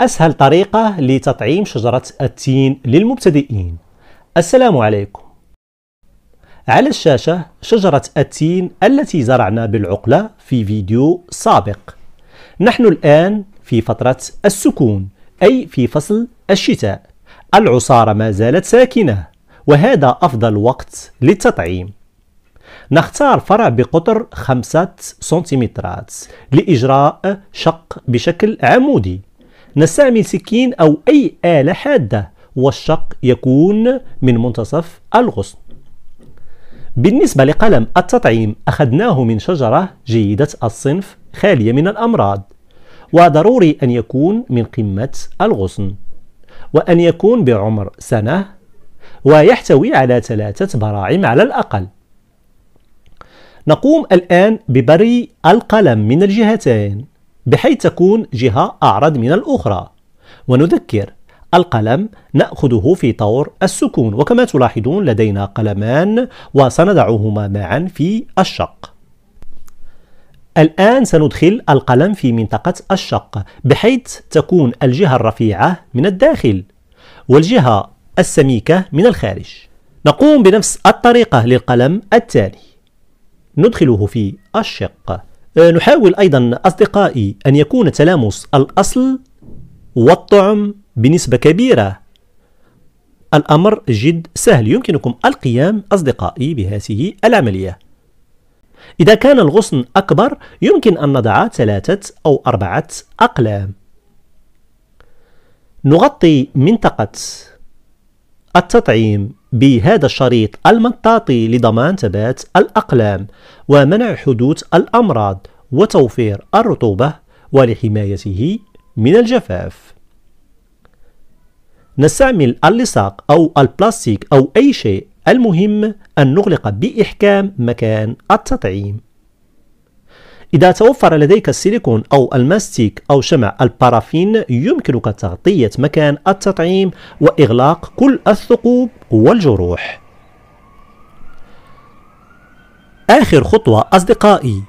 أسهل طريقة لتطعيم شجرة التين للمبتدئين السلام عليكم على الشاشة شجرة التين التي زرعنا بالعقلة في فيديو سابق نحن الآن في فترة السكون أي في فصل الشتاء العصارة ما زالت ساكنة وهذا أفضل وقت للتطعيم نختار فرع بقطر 5 سنتيمترات لإجراء شق بشكل عمودي نستعمل سكين أو أي آلة حادة والشق يكون من منتصف الغصن بالنسبة لقلم التطعيم أخذناه من شجرة جيدة الصنف خالية من الأمراض وضروري أن يكون من قمة الغصن وأن يكون بعمر سنة ويحتوي على ثلاثة براعم على الأقل نقوم الآن ببري القلم من الجهتين بحيث تكون جهة أعرض من الأخرى ونذكر القلم نأخذه في طور السكون وكما تلاحظون لدينا قلمان وسنضعهما معا في الشق الآن سندخل القلم في منطقة الشق بحيث تكون الجهة الرفيعة من الداخل والجهة السميكة من الخارج نقوم بنفس الطريقة للقلم التالي ندخله في الشق آه، نحاول أيضا أصدقائي أن يكون تلامس الأصل والطعم بنسبة كبيرة الأمر جد سهل يمكنكم القيام أصدقائي بهذه العملية إذا كان الغصن أكبر يمكن أن نضع ثلاثة أو أربعة أقلام نغطي منطقة التطعيم بهذا الشريط المطاطي لضمان ثبات الأقلام ومنع حدوث الأمراض وتوفير الرطوبة ولحمايته من الجفاف نستعمل اللصاق أو البلاستيك أو أي شيء المهم أن نغلق بإحكام مكان التطعيم إذا توفر لديك السيليكون أو الماستيك أو شمع البارافين يمكنك تغطية مكان التطعيم وإغلاق كل الثقوب والجروح آخر خطوة أصدقائي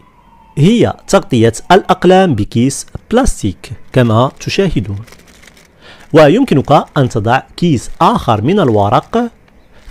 هي تغطية الأقلام بكيس بلاستيك كما تشاهدون ويمكنك أن تضع كيس آخر من الورق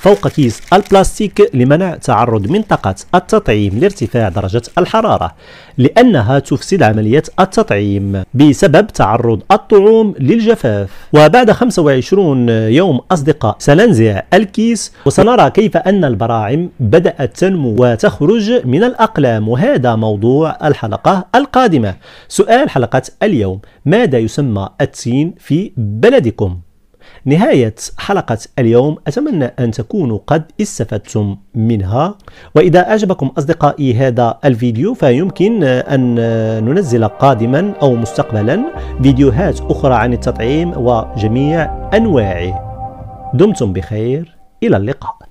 فوق كيس البلاستيك لمنع تعرض منطقة التطعيم لارتفاع درجة الحرارة لأنها تفسد عملية التطعيم بسبب تعرض الطعوم للجفاف وبعد 25 يوم أصدقاء سننزع الكيس وسنرى كيف أن البراعم بدأت تنمو وتخرج من الأقلام وهذا موضوع الحلقة القادمة سؤال حلقة اليوم ماذا يسمى التين في بلدكم؟ نهاية حلقة اليوم أتمنى أن تكونوا قد استفدتم منها وإذا أعجبكم أصدقائي هذا الفيديو فيمكن أن ننزل قادما أو مستقبلا فيديوهات أخرى عن التطعيم وجميع أنواعه دمتم بخير إلى اللقاء